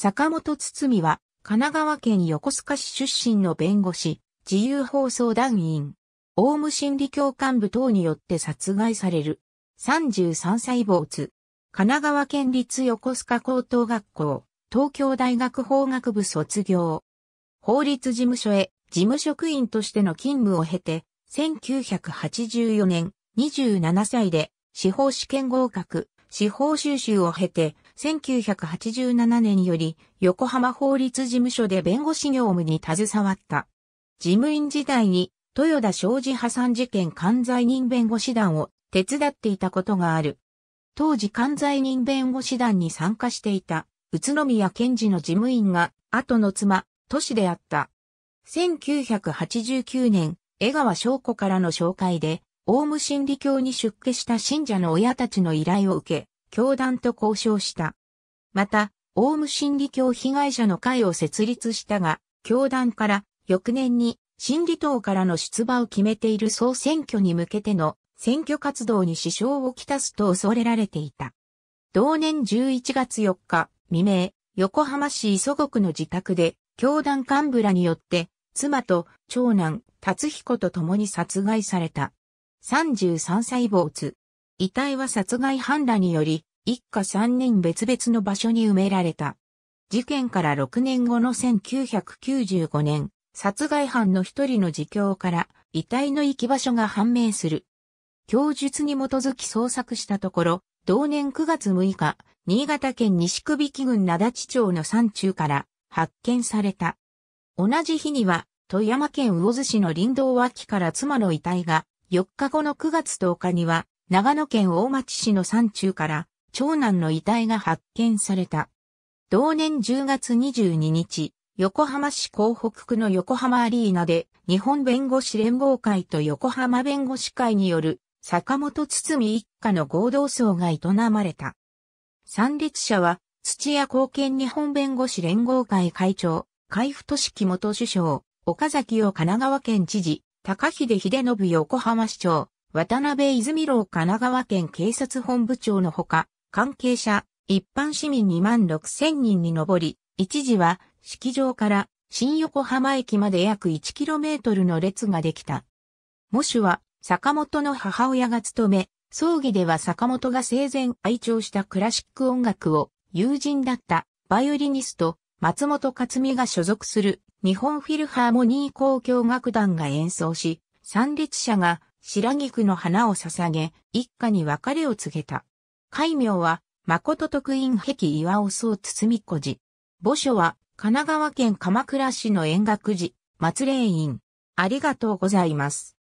坂本堤は、神奈川県横須賀市出身の弁護士、自由放送団員、オウム心理教幹部等によって殺害される。33歳坊津、神奈川県立横須賀高等学校、東京大学法学部卒業。法律事務所へ事務職員としての勤務を経て、1984年27歳で司法試験合格、司法修習を経て、1987年より横浜法律事務所で弁護士業務に携わった。事務員時代に豊田商事破産事件関罪人弁護士団を手伝っていたことがある。当時関罪人弁護士団に参加していた宇都宮健治の事務員が後の妻、都市であった。1989年、江川翔子からの紹介で、オウム真理教に出家した信者の親たちの依頼を受け、教団と交渉した。また、オウム真理教被害者の会を設立したが、教団から翌年に真理党からの出馬を決めている総選挙に向けての選挙活動に支障をきたすと恐れられていた。同年11月4日未明、横浜市磯国区の自宅で、教団幹部らによって、妻と長男、達彦と共に殺害された。33歳坊主。遺体は殺害犯らにより、一家三人別々の場所に埋められた。事件から6年後の1995年、殺害犯の一人の自供から遺体の行き場所が判明する。供述に基づき捜索したところ、同年9月6日、新潟県西首木郡灘地町の山中から発見された。同じ日には、富山県魚津市の林道脇から妻の遺体が、4日後の9月10日には、長野県大町市の山中から長男の遺体が発見された。同年10月22日、横浜市港北区の横浜アリーナで日本弁護士連合会と横浜弁護士会による坂本堤一家の合同葬が営まれた。参列者は土屋貢献日本弁護士連合会会長、海部俊樹元首相、岡崎を神奈川県知事、高秀秀信横浜市長、渡辺泉郎神奈川県警察本部長のほか、関係者、一般市民2万6千人に上り、一時は式場から新横浜駅まで約 1km の列ができた。喪主は坂本の母親が務め、葬儀では坂本が生前愛聴したクラシック音楽を友人だったバイオリニスト松本克美が所属する日本フィルハーモニー交響楽団が演奏し、参列者が白菊の花を捧げ、一家に別れを告げた。戒名は、誠徳院壁岩尾宗包みこ墓所は、神奈川県鎌倉市の円楽寺、松霊院。ありがとうございます。